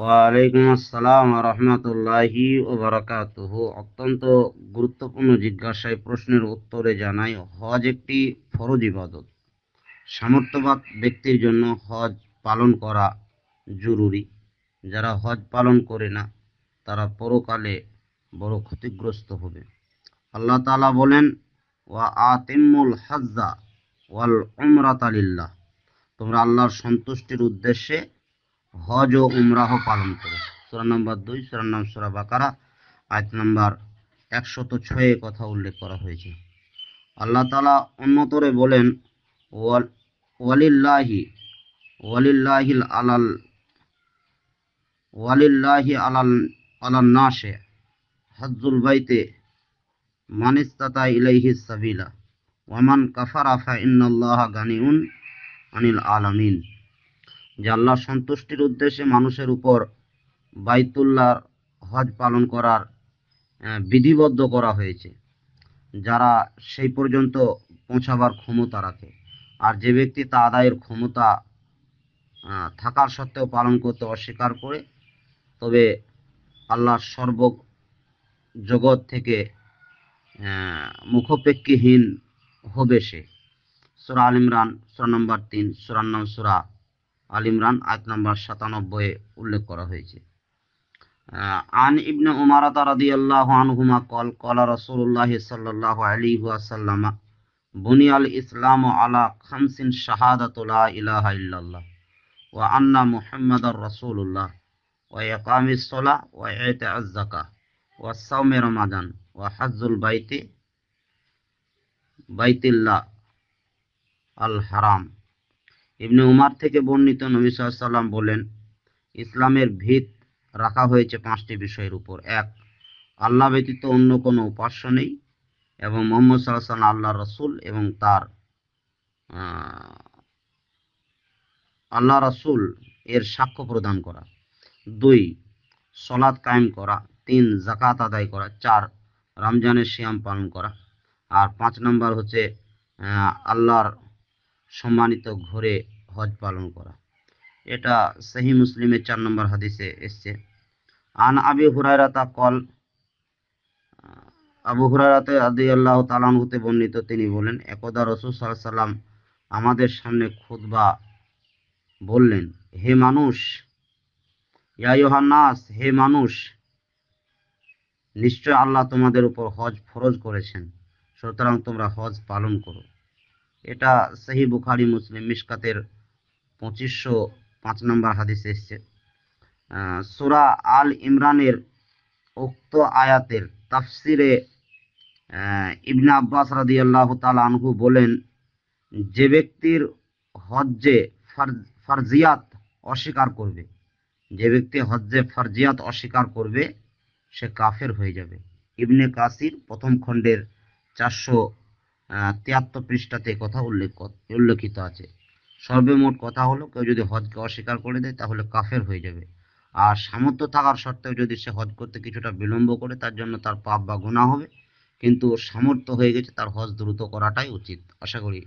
ওয়ালাইকুম আসসালাম রহমতুল্লাহি ওবরাকাতুহ অত্যন্ত গুরুত্বপূর্ণ জিজ্ঞাসায় প্রশ্নের উত্তরে জানাই হজ একটি ফরজ ইবাদত সামর্থ্যবান ব্যক্তির জন্য হজ পালন করা জরুরি যারা হজ পালন করে না তারা পরকালে বড় ক্ষতিগ্রস্ত হবে আল্লাহ তালা বলেন ওয়া আতিমুল হাজ্জা ওয়াল উমরাত আলিল্লাহ তোমরা আল্লাহর সন্তুষ্টির উদ্দেশ্যে হজ ও উমরাহ পালন করে সুরা নম্বর দুই সুরার নাম সুরা বাকারা আয়াত নম্বর একশত ছয়ে কথা উল্লেখ করা হয়েছে আল্লাহ তালা অন্যতরে বলেন ওয়ালিল্লাহি ওয়ালিল্লাহিল আলাল ওয়ালিল্লাহি আলাল আলাল নাশে হজ্জুল বাইতে মানিস্তাতা ইলাইহি সাবিলা ওয়ামান কাফারা ফা ইন্নাল্লাহ গানিউন আনিল আলামিন যে আল্লাহর সন্তুষ্টির উদ্দেশ্যে মানুষের উপর বাইতুল্লার হজ পালন করার বিধিবদ্ধ করা হয়েছে যারা সেই পর্যন্ত পৌঁছাবার ক্ষমতা রাখে আর যে ব্যক্তি তা আদায়ের ক্ষমতা থাকার সত্ত্বেও পালন করতে অস্বীকার করে তবে আল্লাহর সর্ব জগৎ থেকে মুখপেক্ষীহীন হবে সে সুরা আল ইমরান সুরা নম্বর তিন সুরান্ন নাম সুরা আলিমরান ইমরান নম্বর সাতানব্বই উল্লেখ করা হয়েছে আন ইবনে উমারাতা আল্লাহ আনহুমা কল কলা রসুল্লাহ সাল্লাহ আলী আলাইহি বুনি বুনিয়াল ইসলাম আলা খামসিন শাহাদাতু লা ইলাহা ইল্লাল্লাহ ওয়া আন্না মুহাম্মাদার রসুল্লাহ ও ইকামিস সালাহ ওয়া ইতাআজ যাকাত ও সাওমি রমাদান ওয়া হাজুল বাইতি বাইতিল্লাহ আল হারাম ইবনে উমার থেকে বর্ণিত নবী সাল্লাম বলেন ইসলামের ভিত রাখা হয়েছে পাঁচটি বিষয়ের উপর এক আল্লাহ ব্যতীত অন্য কোনো উপাস্য নেই এবং মোহাম্মদ সাল্লাহ সাল্লাম আল্লাহ রসুল এবং তার আল্লাহ রসুল এর সাক্ষ্য প্রদান করা দুই সলাদ কায়েম করা তিন জাকাত আদায় করা চার রমজানের শ্যাম পালন করা আর পাঁচ নম্বর হচ্ছে আল্লাহর সম্মানিত ঘরে হজ পালন করা এটা সেহী মুসলিমের চার নম্বর হাদিসে এসছে আন আবি হুরায়রাতা কল আবু হুরারাতে আদি আল্লাহ হতে বর্ণিত তিনি বলেন একদা রসুল সাল্লাম আমাদের সামনে বা বললেন হে মানুষ ইয়াইহান্নাস হে মানুষ নিশ্চয় আল্লাহ তোমাদের উপর হজ ফরজ করেছেন সুতরাং তোমরা হজ পালন করো এটা সাহি বুখারি মুসলিম মিশকাতের পঁচিশশো পাঁচ নম্বর হাদিস এসছে সুরা আল ইমরানের উক্ত আয়াতের তাফসিরে ইবনা আব্বাস রাদি আল্লাহ আনহু বলেন যে ব্যক্তির হজ্জে ফারজিয়াত অস্বীকার করবে যে ব্যক্তি হজ্জে ফারজিয়াত অস্বীকার করবে সে কাফের হয়ে যাবে ইবনে কাসির প্রথম খণ্ডের চারশো তিয়াত্তর পৃষ্ঠাতে কথা উল্লেখ উল্লেখিত আছে সর্বমোট কথা হলো কেউ যদি হজকে অস্বীকার করে দেয় তাহলে কাফের হয়ে যাবে আর সামর্থ্য থাকার সত্ত্বেও যদি সে হজ করতে কিছুটা বিলম্ব করে তার জন্য তার পাপ বা গুণা হবে কিন্তু সামর্থ্য হয়ে গেছে তার হজ দ্রুত করাটাই উচিত আশা করি